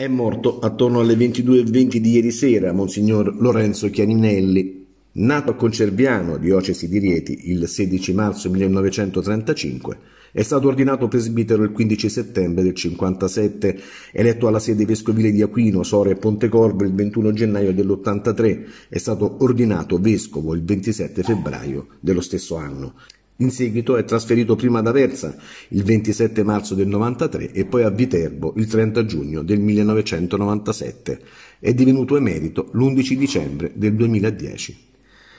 È morto attorno alle 22.20 di ieri sera Monsignor Lorenzo Chianinelli, nato a Concerviano, diocesi di Rieti, il 16 marzo 1935. È stato ordinato presbitero il 15 settembre del 57, eletto alla sede vescovile di Aquino, Sore e Pontecorvo il 21 gennaio dell'83, è stato ordinato vescovo il 27 febbraio dello stesso anno. In seguito è trasferito prima ad Aversa il 27 marzo del 93 e poi a Viterbo il 30 giugno del 1997. È divenuto emerito l'11 dicembre del 2010.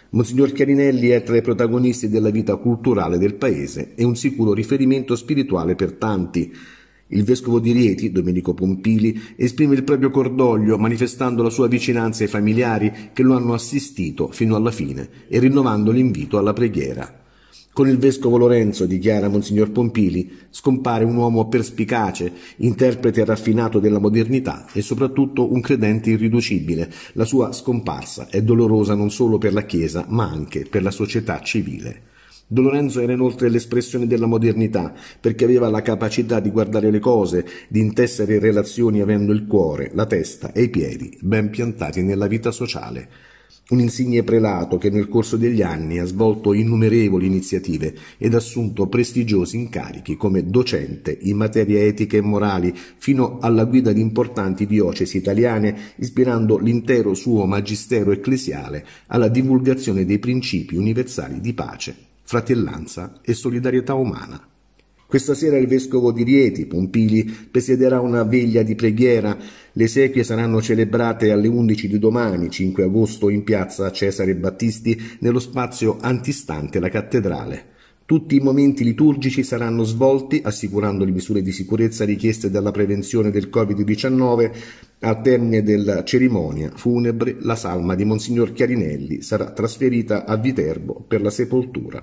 Monsignor Chiarinelli è tra i protagonisti della vita culturale del paese e un sicuro riferimento spirituale per tanti. Il vescovo di Rieti, Domenico Pompili, esprime il proprio cordoglio manifestando la sua vicinanza ai familiari che lo hanno assistito fino alla fine e rinnovando l'invito alla preghiera. Con il vescovo Lorenzo, dichiara Monsignor Pompili, scompare un uomo perspicace, interprete raffinato della modernità e soprattutto un credente irriducibile. La sua scomparsa è dolorosa non solo per la Chiesa, ma anche per la società civile. Don Lorenzo era inoltre l'espressione della modernità, perché aveva la capacità di guardare le cose, di intessere relazioni avendo il cuore, la testa e i piedi ben piantati nella vita sociale un insigne prelato che nel corso degli anni ha svolto innumerevoli iniziative ed assunto prestigiosi incarichi come docente in materie etiche e morali, fino alla guida di importanti diocesi italiane, ispirando l'intero suo magistero ecclesiale alla divulgazione dei principi universali di pace, fratellanza e solidarietà umana. Questa sera il vescovo di Rieti, Pompili, presiederà una veglia di preghiera. Le esequie saranno celebrate alle 11 di domani, 5 agosto, in piazza Cesare Battisti, nello spazio antistante la cattedrale. Tutti i momenti liturgici saranno svolti assicurando le misure di sicurezza richieste dalla prevenzione del Covid-19. Al termine della cerimonia funebre, la salma di Monsignor Chiarinelli sarà trasferita a Viterbo per la sepoltura.